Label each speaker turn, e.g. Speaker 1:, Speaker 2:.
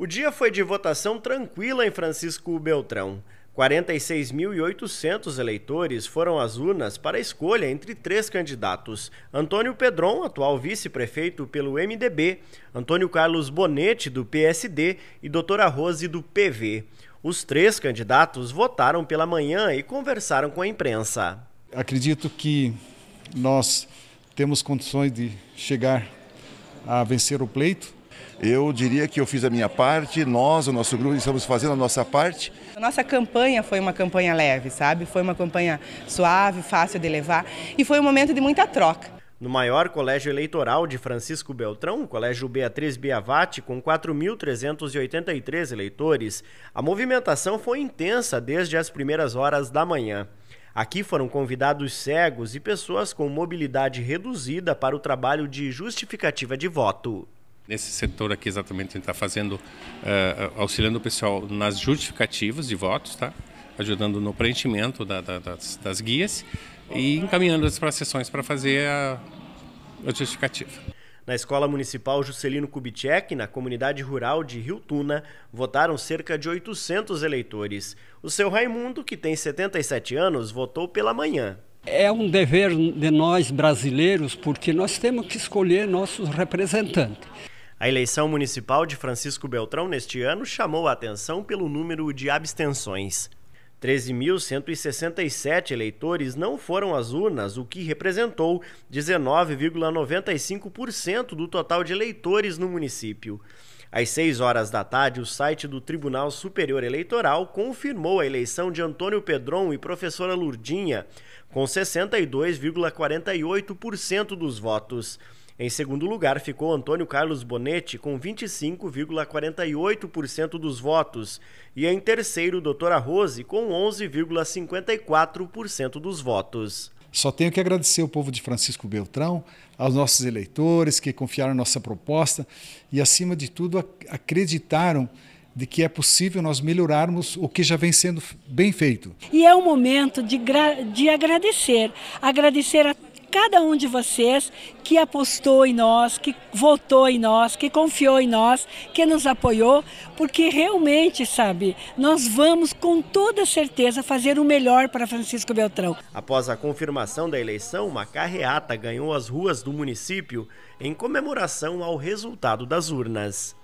Speaker 1: O dia foi de votação tranquila em Francisco Beltrão. 46.800 eleitores foram às urnas para escolha entre três candidatos: Antônio Pedron, atual vice-prefeito pelo MDB, Antônio Carlos Bonetti, do PSD, e Doutora Rose, do PV. Os três candidatos votaram pela manhã e conversaram com a imprensa.
Speaker 2: Acredito que nós temos condições de chegar a vencer o pleito eu diria que eu fiz a minha parte, nós, o nosso grupo, estamos fazendo a nossa parte.
Speaker 1: A nossa campanha foi uma campanha leve, sabe? Foi uma campanha suave, fácil de levar e foi um momento de muita troca. No maior colégio eleitoral de Francisco Beltrão, o Colégio Beatriz Biavati, com 4.383 eleitores, a movimentação foi intensa desde as primeiras horas da manhã. Aqui foram convidados cegos e pessoas com mobilidade reduzida para o trabalho de justificativa de voto nesse setor aqui exatamente a gente está fazendo, uh, auxiliando o pessoal nas justificativas de votos, tá? ajudando no preenchimento da, da, das, das, guias e encaminhando-as para as sessões para fazer a, a, justificativa. Na Escola Municipal Juscelino Kubitschek, na comunidade rural de Rio Tuna, votaram cerca de 800 eleitores. O seu Raimundo, que tem 77 anos, votou pela manhã.
Speaker 2: É um dever de nós brasileiros, porque nós temos que escolher nossos representantes.
Speaker 1: A eleição municipal de Francisco Beltrão neste ano chamou a atenção pelo número de abstenções. 13.167 eleitores não foram às urnas, o que representou 19,95% do total de eleitores no município. Às 6 horas da tarde, o site do Tribunal Superior Eleitoral confirmou a eleição de Antônio Pedron e professora Lurdinha, com 62,48% dos votos. Em segundo lugar ficou Antônio Carlos Bonetti, com 25,48% dos votos. E em terceiro, Doutora Rose, com 11,54% dos votos.
Speaker 2: Só tenho que agradecer ao povo de Francisco Beltrão, aos nossos eleitores que confiaram nossa proposta e, acima de tudo, acreditaram de que é possível nós melhorarmos o que já vem sendo bem feito.
Speaker 1: E é o momento de, de agradecer, agradecer a cada um de vocês que apostou em nós, que votou em nós, que confiou em nós, que nos apoiou, porque realmente, sabe, nós vamos com toda certeza fazer o melhor para Francisco Beltrão. Após a confirmação da eleição, uma carreata ganhou as ruas do município em comemoração ao resultado das urnas.